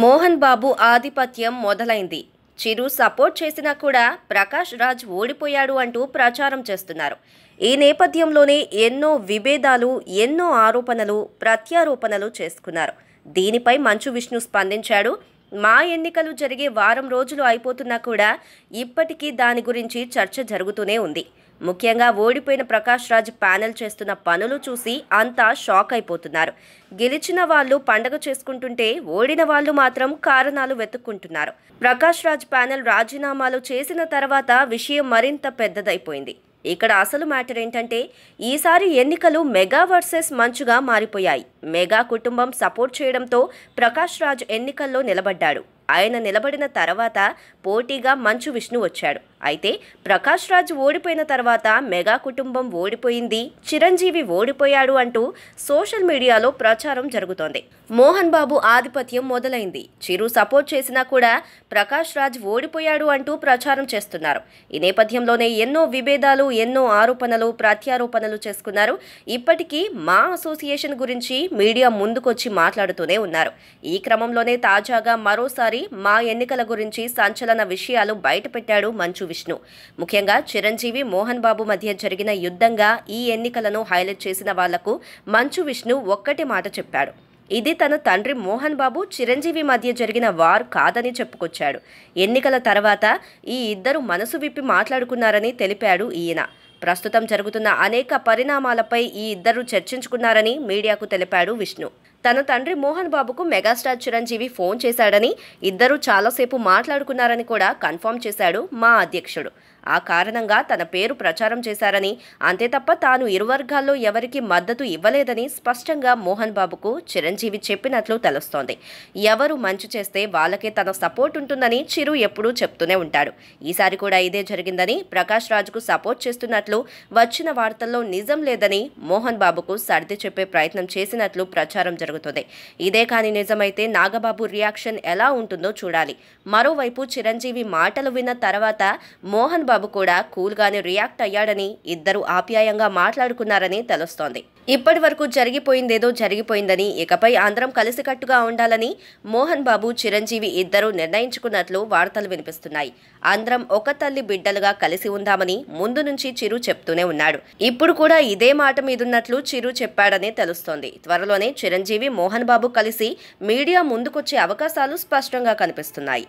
మోహన్ బాబు ఆధిపత్యం మొదలైంది చిరు సపోర్ట్ చేసినా కూడా ప్రకాష్ రాజ్ ఓడిపోయాడు అంటూ ప్రచారం చేస్తున్నారు ఈ నేపథ్యంలోనే ఎన్నో విభేదాలు ఎన్నో ఆరోపణలు ప్రత్యారోపణలు చేసుకున్నారు దీనిపై మంచు విష్ణు స్పందించాడు మా ఎన్నికలు జరిగే వారం రోజులు అయిపోతున్నా కూడా ఇప్పటికీ దాని గురించి చర్చ జరుగుతూనే ఉంది ముఖ్యంగా ఓడిపోయిన ప్రకాష్ రాజ్ ప్యానెల్ చేస్తున్న పనులు చూసి అంతా షాక్ అయిపోతున్నారు గెలిచిన వాళ్ళు పండగ చేసుకుంటుంటే ఓడిన వాళ్ళు మాత్రం కారణాలు వెతుక్కుంటున్నారు ప్రకాష్ రాజ్ ప్యానెల్ రాజీనామాలు చేసిన తర్వాత విషయం మరింత పెద్దదైపోయింది ఇక్కడ అసలు మ్యాటర్ ఏంటంటే ఈసారి ఎన్నికలు మెగా వర్సెస్ మంచుగా మారిపోయాయి మెగా కుటుంబం సపోర్ట్ చేయడంతో ప్రకాష్ రాజ్ ఎన్నికల్లో నిలబడ్డాడు ఆయన నిలబడిన తర్వాత పోటీగా మంచు విష్ణు వచ్చాడు అయితే ప్రకాష్ రాజ్ ఓడిపోయిన తర్వాత మెగా కుటుంబం ఓడిపోయింది చిరంజీవి ఓడిపోయాడు అంటూ సోషల్ మీడియాలో ప్రచారం జరుగుతోంది మోహన్ బాబు ఆధిపత్యం మొదలైంది చిరు సపోర్ట్ చేసినా కూడా ప్రకాష్ రాజ్ ఓడిపోయాడు అంటూ ప్రచారం చేస్తున్నారు ఈ నేపథ్యంలోనే ఎన్నో విభేదాలు ఎన్నో ఆరోపణలు ప్రత్యారోపణలు చేసుకున్నారు ఇప్పటికీ మా అసోసియేషన్ గురించి మీడియా ముందుకొచ్చి మాట్లాడుతూనే ఉన్నారు ఈ క్రమంలోనే తాజాగా మరోసారి వారి మా ఎన్నికల గురించి సంచలన విషయాలు బయటపెట్టాడు మంచు విష్ణు ముఖ్యంగా చిరంజీవి మోహన్ బాబు మధ్య జరిగిన యుద్ధంగా ఈ ఎన్నికలను హైలైట్ చేసిన వాళ్లకు మంచు విష్ణు ఒక్కటి మాట చెప్పాడు ఇది తన తండ్రి మోహన్ బాబు చిరంజీవి మధ్య జరిగిన వార్ కాదని చెప్పుకొచ్చాడు ఎన్నికల తర్వాత ఈ ఇద్దరు మనసు విప్పి మాట్లాడుకున్నారని తెలిపాడు ఈయన ప్రస్తుతం జరుగుతున్న అనేక పరిణామాలపై ఈ ఇద్దరు చర్చించుకున్నారని మీడియాకు తెలిపాడు విష్ణు తన తండ్రి మోహన్ బాబుకు మెగాస్టార్ చిరంజీవి ఫోన్ చేశాడని ఇద్దరు చాలాసేపు మాట్లాడుకున్నారని కూడా కన్ఫర్మ్ చేశాడు మా అధ్యక్షుడు ఆ కారణంగా తన పేరు ప్రచారం చేశారని అంతే తప్ప తాను ఇరు వర్గాల్లో ఎవరికి మద్దతు ఇవ్వలేదని స్పష్టంగా మోహన్ బాబుకు చిరంజీవి చెప్పినట్లు తెలుస్తోంది ఎవరు మంచి చేస్తే వాళ్ళకే తన సపోర్ట్ ఉంటుందని చిరు ఎప్పుడూ చెప్తూనే ఉంటాడు ఈసారి కూడా ఇదే జరిగిందని ప్రకాష్ రాజుకు సపోర్ట్ చేస్తున్నట్లు వచ్చిన వార్తల్లో నిజం లేదని మోహన్ బాబుకు సర్ది చెప్పే ప్రయత్నం చేసినట్లు ప్రచారం జరుగుతుంది ఇదే కానీ నిజమైతే నాగబాబు రియాక్షన్ ఎలా ఉంటుందో చూడాలి మరోవైపు చిరంజీవి మాటలు విన్న తర్వాత మోహన్ బాబు కూడా కూల్గానే రియాక్ట్ అయ్యాడని ఇద్దరు ఆప్యాయంగా మాట్లాడుకున్నారని తెలుస్తోంది ఇప్పటి వరకు జరిగిపోయిందేదో జరిగిపోయిందని ఇకపై అందరం కలిసికట్టుగా ఉండాలని మోహన్ బాబు చిరంజీవి ఇద్దరూ నిర్ణయించుకున్నట్లు వార్తలు వినిపిస్తున్నాయి అందరం ఒక తల్లి బిడ్డలుగా కలిసి ఉందామని ముందు నుంచి చిరు చెప్తూనే ఉన్నాడు ఇప్పుడు కూడా ఇదే మాట మీదున్నట్లు చిరు చెప్పాడని తెలుస్తోంది త్వరలోనే చిరంజీవి మోహన్ బాబు కలిసి మీడియా ముందుకొచ్చే అవకాశాలు స్పష్టంగా కనిపిస్తున్నాయి